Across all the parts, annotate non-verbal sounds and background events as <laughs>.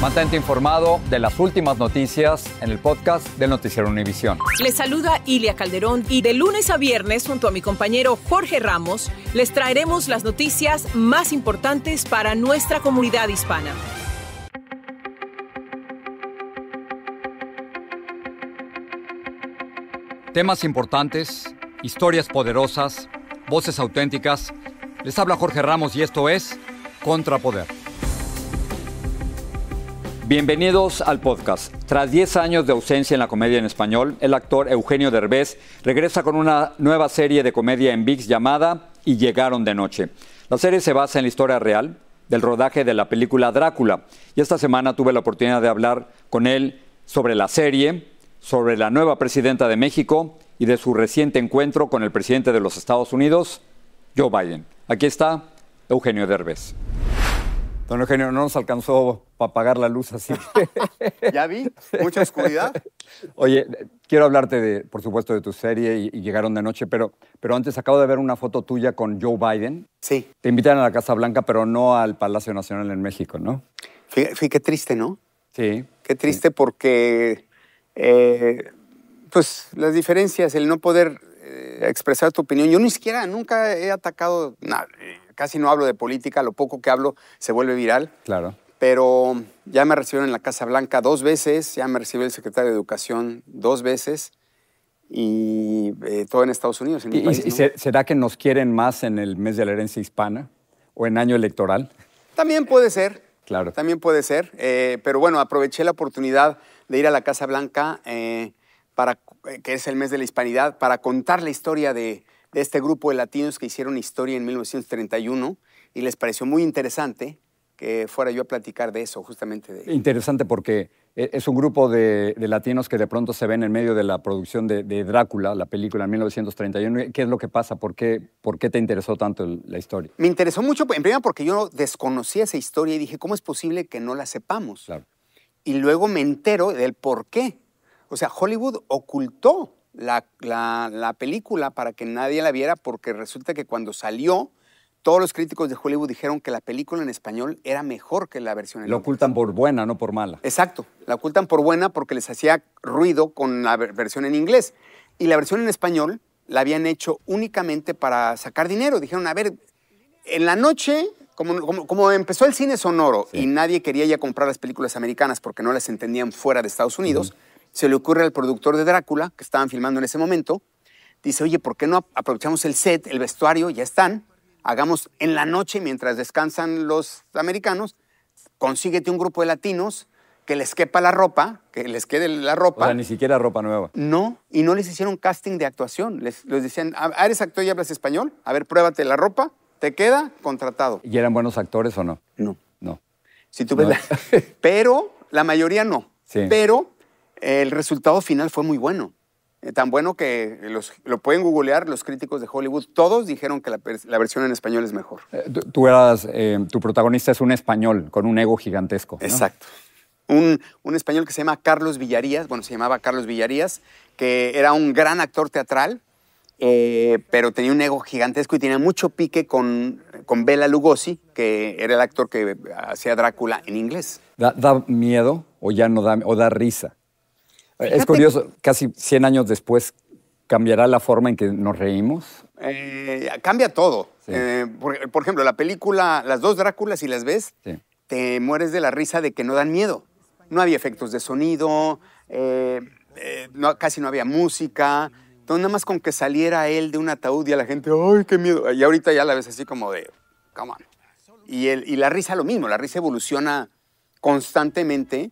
Mantente informado de las últimas noticias en el podcast del Noticiero Univisión. Les saluda Ilia Calderón y de lunes a viernes junto a mi compañero Jorge Ramos les traeremos las noticias más importantes para nuestra comunidad hispana. Temas importantes, historias poderosas, voces auténticas. Les habla Jorge Ramos y esto es Contrapoder. Bienvenidos al podcast. Tras 10 años de ausencia en la comedia en español, el actor Eugenio Derbez regresa con una nueva serie de comedia en VIX llamada Y llegaron de noche. La serie se basa en la historia real del rodaje de la película Drácula y esta semana tuve la oportunidad de hablar con él sobre la serie, sobre la nueva presidenta de México y de su reciente encuentro con el presidente de los Estados Unidos, Joe Biden. Aquí está Eugenio Derbez. Don Eugenio, no nos alcanzó para apagar la luz, así <laughs> ya vi, mucha oscuridad. Oye, quiero hablarte, de, por supuesto, de tu serie y, llegaron de noche, pero, pero antes acabo de ver una foto tuya con Joe Biden. Sí. Te invitan a la Casa Blanca, pero no al Palacio Nacional en México, ¿no? Fui qué triste, ¿no? Sí. Qué triste porque, eh, pues, las diferencias, el no poder expresar tu opinión. Yo ni siquiera nunca he atacado, casi no hablo de política, lo poco que hablo se vuelve viral. Claro. Pero ya me recibieron en la Casa Blanca dos veces, ya me recibió el secretario de Educación dos veces y eh, todo en Estados Unidos. ¿Y, será que nos quieren más en el mes de la herencia hispana o en año electoral? También puede ser. Claro. También puede ser. Eh, pero bueno, aproveché la oportunidad de ir a la Casa Blanca eh, para eh, que es el mes de la hispanidad, para contar la historia de, este grupo de latinos que hicieron historia en 1931 y les pareció muy interesante que fuera yo a platicar de eso, justamente. De... Interesante porque eh, es un grupo de, latinos que de pronto se ven en medio de la producción de, Drácula, la película en 1931. ¿Qué es lo que pasa? ¿Por qué, por qué te interesó tanto la historia? Me interesó mucho, en primer lugar, porque yo desconocía esa historia y dije, ¿cómo es posible que no la sepamos? Y luego me entero del por qué. O sea, Hollywood ocultó la, película para que nadie la viera porque resulta que cuando salió, todos los críticos de Hollywood dijeron que la película en español era mejor que la versión en La ocultan por buena, no por mala. Exacto, la ocultan por buena porque les hacía ruido con la versión en inglés. Y la versión en español la habían hecho únicamente para sacar dinero. Dijeron, a ver, en la noche como, empezó el cine sonoro y nadie quería ya comprar las películas americanas porque no las entendían fuera de Estados Unidos, se le ocurre al productor de Drácula, que estaban filmando en ese momento, dice, oye, ¿por qué no aprovechamos el set, el vestuario, ya están? Hagamos en la noche, mientras descansan los americanos, consíguete un grupo de latinos que les quepa la ropa, que les quede la ropa. O sea, ni siquiera ropa nueva. No, y no les hicieron casting de actuación. Les, les decían, ah, ah, ¿eres actor y hablas español? A ver, pruébate la ropa, te queda, contratado. ¿Y eran buenos actores o no? No. No. Si tú ves <laughs> Pero la mayoría no. Sí. Pero el resultado final fue muy bueno. Eh, tan bueno que lo pueden googlear los críticos de Hollywood. Todos dijeron que la, versión en español es mejor. Eh, tú, eras, eh, tu protagonista es un español con un ego gigantesco. Exacto. Un, español que se llama Carlos Villarías, bueno, se llamaba Carlos Villarías, que era un gran actor teatral, pero tenía un ego gigantesco y tenía mucho pique con, con Bela Lugosi, que era el actor que hacía Drácula en inglés. ¿Da, da miedo o ya no da, o da risa? Es curioso, casi 100 años después, ¿cambiará la forma en que nos reímos? Eh, cambia todo. Eh, por, ejemplo, la película Las dos Dráculas, si las ves, te mueres de la risa de que no dan miedo. No había efectos de sonido, eh, casi no había música. Entonces, nada más con que saliera él de un ataúd y a la gente, ¡ay, qué miedo! Y ahorita ya la ves así como de, come on. Y, el, y la risa lo mismo, la risa evoluciona constantemente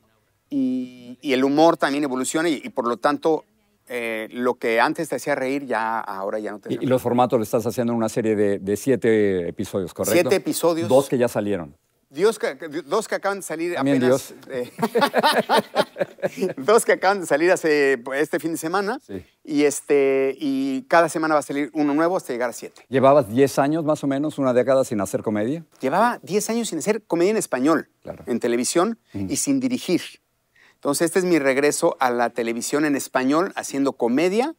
y, el humor también evoluciona y, por lo tanto eh, lo que antes te hacía reír ya ahora ya no te... Y, y los formatos lo estás haciendo en una serie de, siete episodios, ¿correcto? Siete episodios. Dos que ya salieron. Dios dos que acaban de salir También <laughs> dos que acaban de salir pues, este fin de semana. Y, este, y cada semana va a salir uno nuevo hasta llegar a siete. ¿Llevabas diez años más o menos, una década sin hacer comedia? Llevaba diez años sin hacer comedia en español, en televisión y sin dirigir. Entonces, este es mi regreso a la televisión en español, haciendo comedia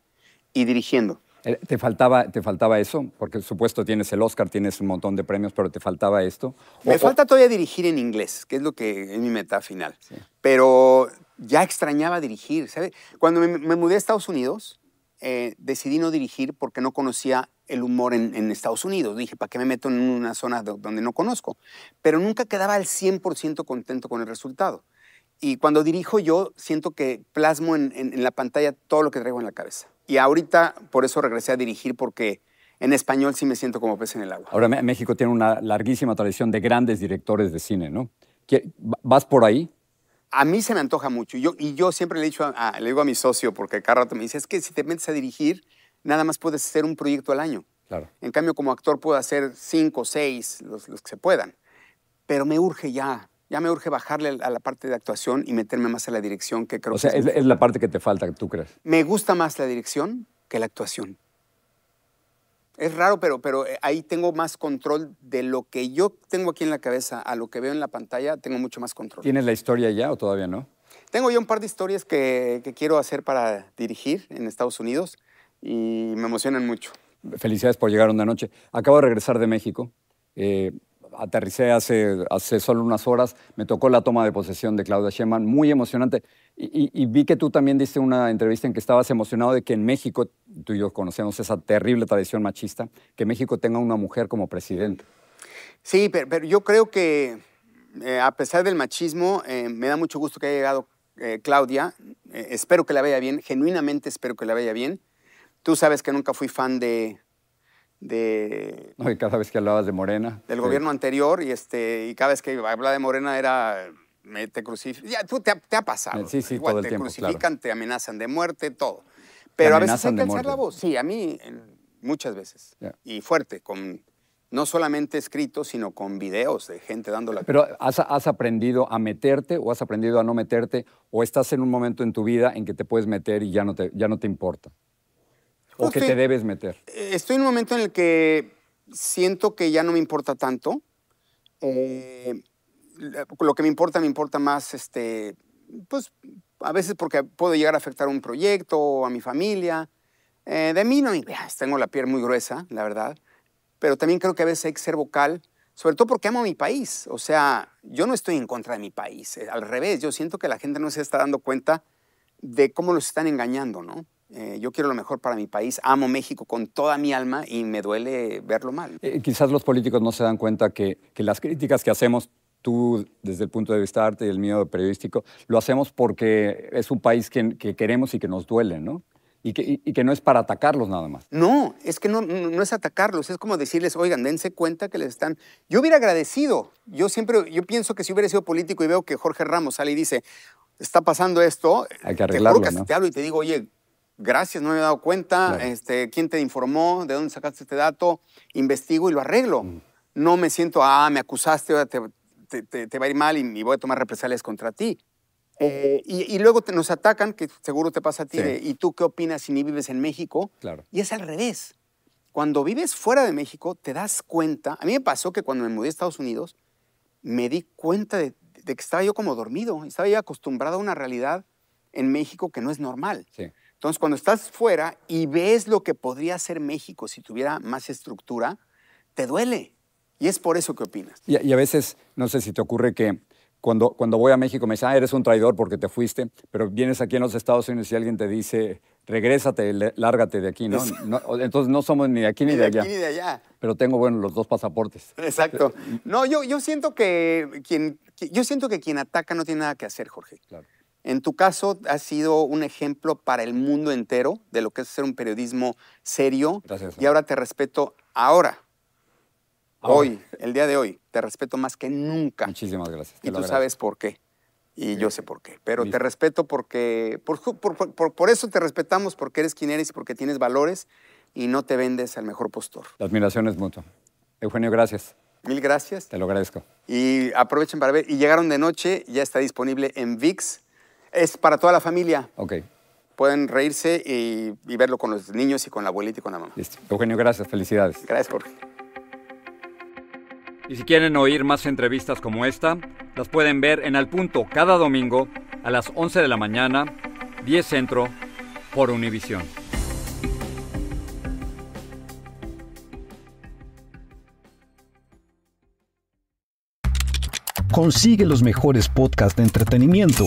y dirigiendo. Eh, ¿Te faltaba, ¿Te faltaba eso? Porque, supuesto, tienes el Oscar, tienes un montón de premios, pero ¿te faltaba esto? Me falta todavía dirigir en inglés, que es lo que es mi meta final. Pero ya extrañaba dirigir, Cuando me, mudé a Estados Unidos, eh, decidí no dirigir porque no conocía el humor en, en, Estados Unidos. Dije, ¿para qué me meto en una zona donde no conozco? Pero nunca quedaba al 100% contento con el resultado. Y cuando dirijo yo, siento que plasmo en, la pantalla todo lo que traigo en la cabeza. Y ahorita por eso regresé a dirigir porque en español sí me siento como pez en el agua. Ahora México tiene una larguísima tradición de grandes directores de cine, ¿no? ¿Vas por ahí? A mí se me antoja mucho. y yo siempre le, he dicho le digo a mi socio, porque cada rato me dice, es que si te metes a dirigir, nada más puedes hacer un proyecto al año. Claro. En cambio, como actor puedo hacer cinco, seis, los que se puedan. Pero me urge ya ya me urge bajarle a la parte de actuación y meterme más a la dirección, que creo o sea, es, la parte que te falta, ¿tú crees? Me gusta más la dirección que la actuación. Es raro, pero, pero eh, ahí tengo más control de lo que yo tengo aquí en la cabeza a lo que veo en la pantalla, tengo mucho más control. ¿Tienes la historia ya o todavía no? Tengo ya un par de historias que, quiero hacer para dirigir en Estados Unidos y me emocionan mucho. Felicidades por llegar una noche. Acabo de regresar de México. Eh, aterricé hace, hace solo unas horas, me tocó la toma de posesión de Claudia Sheinbaum, muy emocionante. Y, vi que tú también diste una entrevista en que estabas emocionado de que en México, tú y yo conocemos esa terrible tradición machista, que México tenga una mujer como presidente. Sí, pero, yo creo que eh, a pesar del machismo, eh, me da mucho gusto que haya llegado eh, Claudia. espero que la vaya bien, genuinamente espero que la vea bien. Tú sabes que nunca fui fan de, de... No, y cada vez que hablabas de Morena. Del gobierno anterior y, este, y cada vez que hablaba de Morena era... te crucifican, tú te, te, ha pasado. te crucifican, te amenazan de muerte, todo. Pero a veces hay que alzar la voz. Sí, a mí muchas veces. Y fuerte, con no solamente escrito sino con videos de gente dando la... Pero has, has, aprendido a meterte o has aprendido a no meterte o estás en un momento en tu vida en que te puedes meter y ya no te, ya no te importa. ¿O que te debes meter? Estoy en un momento en el que siento que ya no me importa tanto. Eh, lo que me importa, me importa más, este, pues a veces porque puedo llegar a afectar a un proyecto o a mi familia. Eh, de mí no me... Ah, tengo la piel muy gruesa, la verdad. Pero también creo que a veces hay que ser vocal, sobre todo porque amo a mi país. O sea, yo no estoy en contra de mi país. Eh, al revés, yo siento que la gente no se está dando cuenta de cómo los están engañando, ¿no? Eh, yo quiero lo mejor para mi país, amo México con toda mi alma y me duele verlo mal. Eh, quizás los políticos no se dan cuenta que, las críticas que hacemos tú desde el punto de vista arte y el mío periodístico, lo hacemos porque es un país que, queremos y que nos duele, ¿no? Y que, no es para atacarlos nada más. No, es que no, es atacarlos, es como decirles, oigan, dense cuenta que les están... Yo hubiera agradecido, yo siempre, yo pienso que si hubiera sido político y veo que Jorge Ramos sale y dice, está pasando esto, Hay que arreglarlo, te hablo y te digo, oye, gracias, no me he dado cuenta, este, quién te informó, de dónde sacaste este dato, investigo y lo arreglo. Mm. No me siento, ah, me acusaste, te, te, va a ir mal y, voy a tomar represalias contra ti. Eh, y, luego te, nos atacan, que seguro te pasa a ti, ¿y tú qué opinas si ni vives en México? Claro. Y es al revés. Cuando vives fuera de México, te das cuenta. A mí me pasó que cuando me mudé a Estados Unidos, me di cuenta de, de que estaba yo como dormido. Estaba yo acostumbrado a una realidad en México que no es normal. Sí. Entonces, cuando estás fuera y ves lo que podría ser México si tuviera más estructura, te duele. Y es por eso que opinas. Y, a veces, no sé si te ocurre que cuando, cuando voy a México me dicen, ah, eres un traidor porque te fuiste, pero vienes aquí en los Estados Unidos y alguien te dice, regrésate, lárgate de aquí, ¿no? entonces no somos ni de aquí ni, de, allá. Aquí, ni de allá. Pero tengo, bueno, los dos pasaportes. Exacto. No, yo, yo siento que quien yo siento que quien ataca no tiene nada que hacer, Jorge. Claro. En tu caso, has sido un ejemplo para el mundo entero de lo que es ser un periodismo serio. Gracias. Y ahora te respeto ahora. Hoy, el día de hoy, te respeto más que nunca. Muchísimas gracias. y tú sabes por qué. Y yo sé por qué. Pero te respeto porque. Por, por, eso te respetamos, porque eres quien eres y porque tienes valores y no te vendes al mejor postor. La admiración es mutua. Eugenio, gracias. Mil gracias. Te lo agradezco. Y aprovechen para ver. Y llegaron de noche, ya está disponible en VIX es para toda la familia. Ok. Pueden reírse y, verlo con los niños y con la abuelita y con la mamá. Listo. Eugenio, gracias. Felicidades. Gracias, Jorge. Y si quieren oír más entrevistas como esta, las pueden ver en Al Punto cada domingo a las 11 de la mañana, 10 Centro, por Univisión. Consigue los mejores podcasts de entretenimiento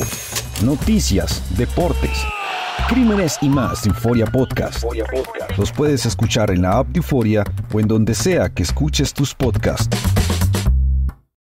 noticias, deportes, crímenes y más de Podcast. Los puedes escuchar en la app de o en donde sea que escuches tus podcasts.